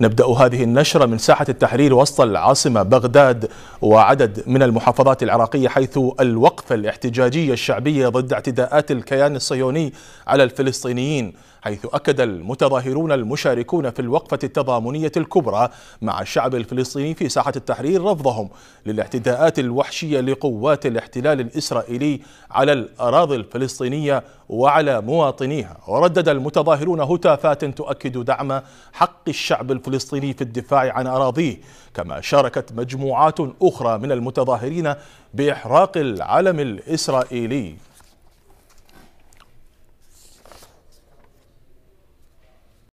نبدأ هذه النشرة من ساحة التحرير وسط العاصمة بغداد وعدد من المحافظات العراقية حيث الوقفة الاحتجاجية الشعبية ضد اعتداءات الكيان الصهيوني على الفلسطينيين حيث أكد المتظاهرون المشاركون في الوقفة التضامنية الكبرى مع الشعب الفلسطيني في ساحة التحرير رفضهم للاعتداءات الوحشية لقوات الاحتلال الإسرائيلي على الأراضي الفلسطينية وعلى مواطنيها وردد المتظاهرون هتافات تؤكد دعم حق الشعب الفلسطيني الفلسطيني في الدفاع عن أراضيه كما شاركت مجموعات أخرى من المتظاهرين بإحراق العلم الإسرائيلي